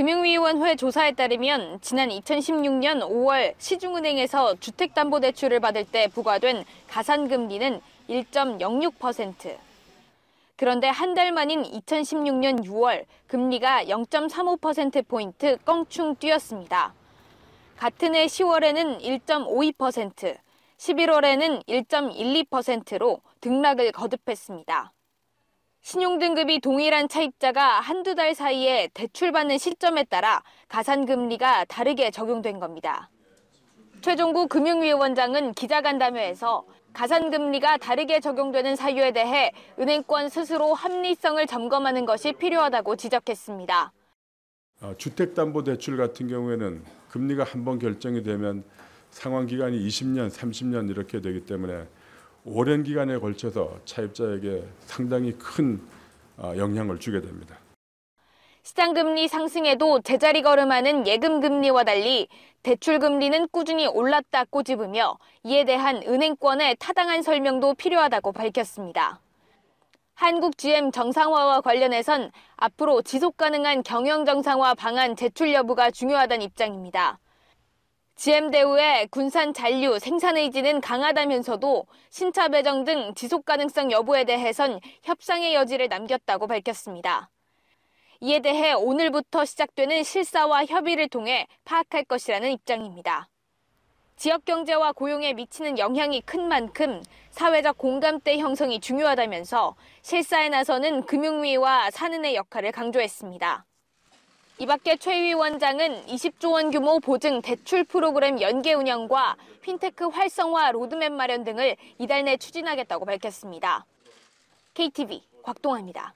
금융위원회 조사에 따르면 지난 2016년 5월 시중은행에서 주택담보대출을 받을 때 부과된 가산금리는 1.06%. 그런데 한 달 만인 2016년 6월 금리가 0.35%포인트 껑충 뛰었습니다. 같은 해 10월에는 1.52%, 11월에는 1.12%로 등락을 거듭했습니다. 신용등급이 동일한 차입자가 한두 달 사이에 대출받는 시점에 따라 가산금리가 다르게 적용된 겁니다. 최종구 금융위원장은 기자간담회에서 가산금리가 다르게 적용되는 사유에 대해 은행권 스스로 합리성을 점검하는 것이 필요하다고 지적했습니다. 어, 주택담보대출 같은 경우에는 금리가 한번 결정이 되면 상환기간이 20년, 30년 이렇게 되기 때문에 오랜 기간에 걸쳐서 차입자에게 상당히 큰 어, 영향을 주게 됩니다. 시장 금리 상승에도 제자리 걸음하는 예금 금리와 달리 대출 금리는 꾸준히 올랐다 꼬집으며 이에 대한 은행권의 타당한 설명도 필요하다고 밝혔습니다. 한국 GM 정상화와 관련해선 앞으로 지속 가능한 경영 정상화 방안 제출 여부가 중요하다는 입장입니다. GM대우의 군산 잔류 생산 의지는 강하다면서도 신차 배정 등 지속 가능성 여부에 대해선 협상의 여지를 남겼다고 밝혔습니다. 이에 대해 오늘부터 시작되는 실사와 협의를 통해 파악할 것이라는 입장입니다. 지역 경제와 고용에 미치는 영향이 큰 만큼 사회적 공감대 형성이 중요하다면서 실사에 나서는 금융위와 산은의 역할을 강조했습니다. 이밖에 최 위원장은 20조 원 규모 보증 대출 프로그램 연계 운영과 핀테크 활성화 로드맵 마련 등을 이달 내 추진하겠다고 밝혔습니다. KTV 곽동아입니다.